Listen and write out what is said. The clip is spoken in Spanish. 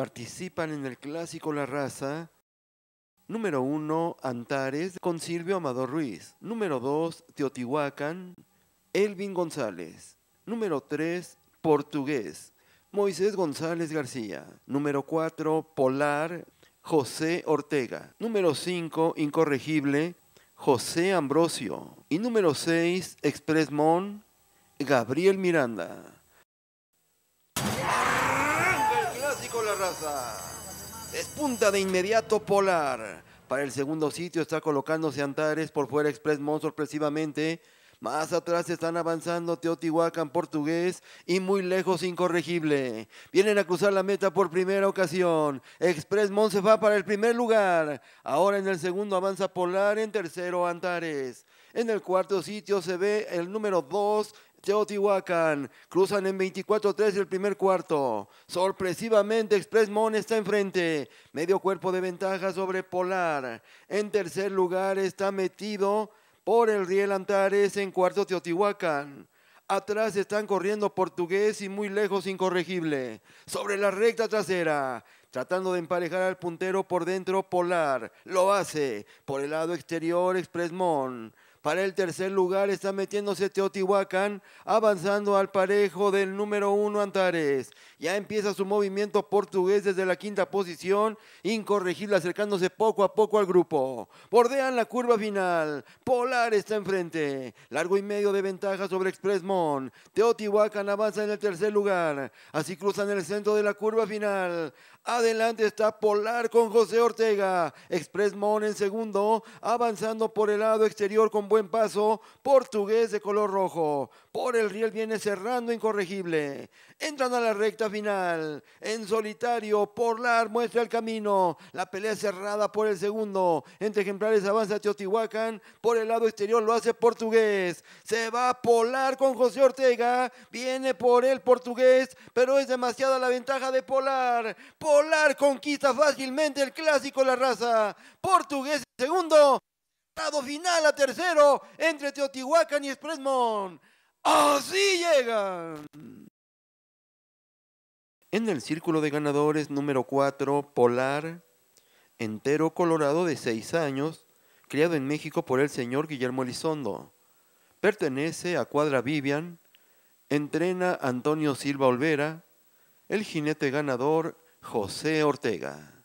Participan en el clásico La Raza. Número 1, Antares, con Silvio Amador Ruiz. Número 2, Teotihuacán, Elvin González. Número 3, Portugués, Moisés González García. Número 4, Polar, José Ortega. Número 5, Incorregible, José Ambrosio. Y número 6, Express Mon, Gabriel Miranda. Es punta de inmediato Polar. Para el segundo sitio está colocándose Antares por fuera Express Mon sorpresivamente. Más atrás están avanzando Teotihuacán portugués y muy lejos incorregible. Vienen a cruzar la meta por primera ocasión. Express Mon se va para el primer lugar. Ahora en el segundo avanza Polar, en tercero Antares. En el cuarto sitio se ve el número 2, Teotihuacán. Cruzan en 24-3 el primer cuarto. Sorpresivamente, Express Mon está enfrente. Medio cuerpo de ventaja sobre Polar. En tercer lugar está metido por el Riel Antares en cuarto Teotihuacán. Atrás están corriendo portugués y muy lejos incorregible. Sobre la recta trasera. Tratando de emparejar al puntero por dentro, Polar. Lo hace. Por el lado exterior, Express para el tercer lugar está metiéndose Teotihuacán, avanzando al parejo del número uno Antares. Ya empieza su movimiento portugués desde la quinta posición, incorregible acercándose poco a poco al grupo. Bordean la curva final. Polar está enfrente. Largo y medio de ventaja sobre Expressmon. Mon. Teotihuacán avanza en el tercer lugar. Así cruzan el centro de la curva final. Adelante está Polar con José Ortega. Expressmon en segundo, avanzando por el lado exterior con buen paso, portugués de color rojo. Por el riel viene cerrando incorregible. Entran a la recta final. En solitario, Polar muestra el camino. La pelea cerrada por el segundo. Entre ejemplares avanza Teotihuacán. Por el lado exterior lo hace portugués. Se va a Polar con José Ortega. Viene por el portugués, pero es demasiada la ventaja de Polar. Polar conquista fácilmente el clásico La Raza. Portugués segundo final a tercero entre Teotihuacán y Expressmont. Así llegan. En el círculo de ganadores número 4, Polar, entero colorado de 6 años, criado en México por el señor Guillermo Elizondo. Pertenece a Cuadra Vivian, entrena Antonio Silva Olvera, el jinete ganador José Ortega.